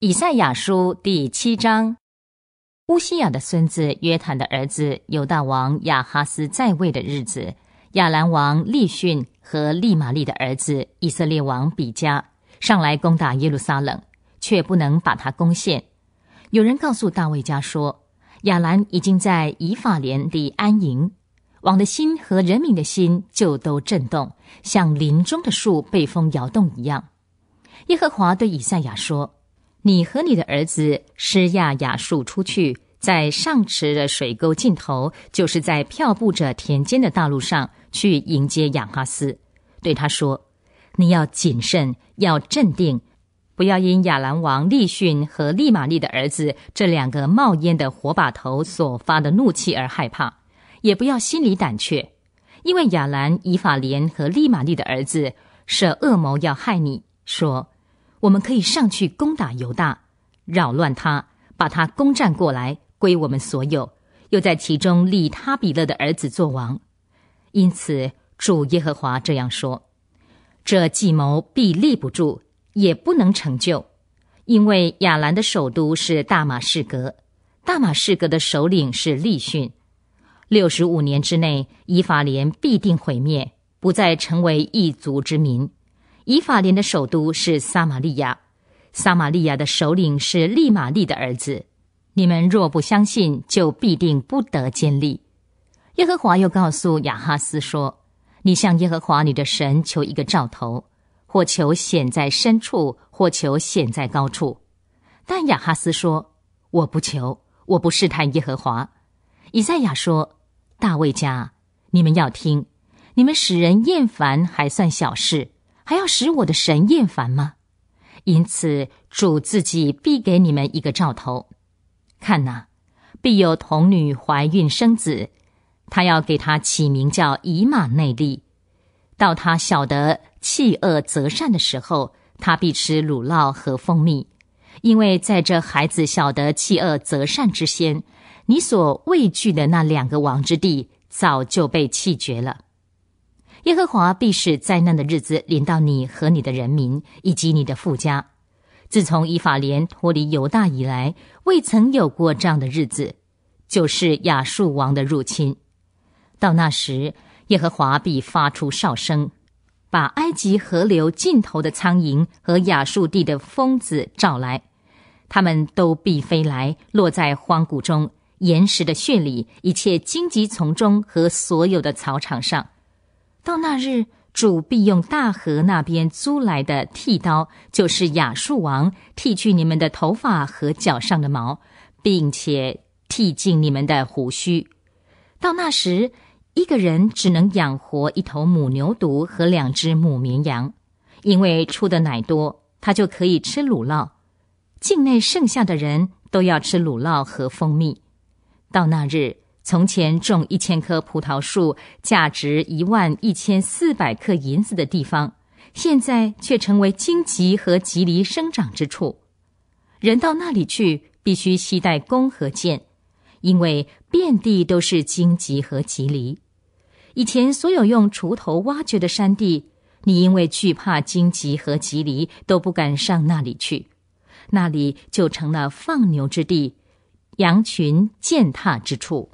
以赛亚书第七章：乌西亚的孙子约坦的儿子犹大王亚哈斯在位的日子，亚兰王利逊和利玛利的儿子以色列王比加上来攻打耶路撒冷，却不能把他攻陷。有人告诉大卫家说，亚兰已经在以法莲里安营。王的心和人民的心就都震动，像林中的树被风摇动一样。耶和华对以赛亚说。你和你的儿子施亚雅述出去，在上池的水沟尽头，就是在漂布着田间的大路上去迎接亚哈斯，对他说：“你要谨慎，要镇定，不要因亚兰王利逊和利玛利的儿子这两个冒烟的火把头所发的怒气而害怕，也不要心里胆怯，因为亚兰以法莲和利玛利的儿子设恶谋要害你。”说。我们可以上去攻打犹大，扰乱他，把他攻占过来，归我们所有，又在其中立他比勒的儿子做王。因此，主耶和华这样说：这计谋必立不住，也不能成就，因为亚兰的首都是大马士革，大马士革的首领是利逊。六十五年之内，以法莲必定毁灭，不再成为一族之民。以法莲的首都是撒玛利亚，撒玛利亚的首领是利玛利的儿子。你们若不相信，就必定不得建立。耶和华又告诉雅哈斯说：“你向耶和华你的神求一个兆头，或求显在深处，或求显在高处。”但雅哈斯说：“我不求，我不试探耶和华。”以赛亚说：“大卫家，你们要听，你们使人厌烦还算小事。”还要使我的神厌烦吗？因此，主自己必给你们一个兆头，看呐，必有童女怀孕生子，他要给他起名叫以马内利。到他晓得弃恶择善的时候，他必吃乳酪和蜂蜜，因为在这孩子晓得弃恶择善之先，你所畏惧的那两个王之地早就被弃绝了。耶和华必使灾难的日子临到你和你的人民，以及你的富家。自从以法莲脱离犹大以来，未曾有过这样的日子，就是亚述王的入侵。到那时，耶和华必发出哨声，把埃及河流尽头的苍蝇和亚述地的疯子召来，他们都必飞来，落在荒谷中、岩石的穴里、一切荆棘丛中和所有的草场上。到那日，主必用大河那边租来的剃刀，就是亚述王剃去你们的头发和脚上的毛，并且剃净你们的胡须。到那时，一个人只能养活一头母牛犊和两只母绵羊，因为出的奶多，他就可以吃乳酪。境内剩下的人都要吃乳酪和蜂蜜。到那日。从前种一千棵葡萄树，价值一万一千四百克银子的地方，现在却成为荆棘和棘藜生长之处。人到那里去，必须携带弓和箭，因为遍地都是荆棘和棘藜。以前所有用锄头挖掘的山地，你因为惧怕荆棘和棘藜，都不敢上那里去。那里就成了放牛之地，羊群践踏之处。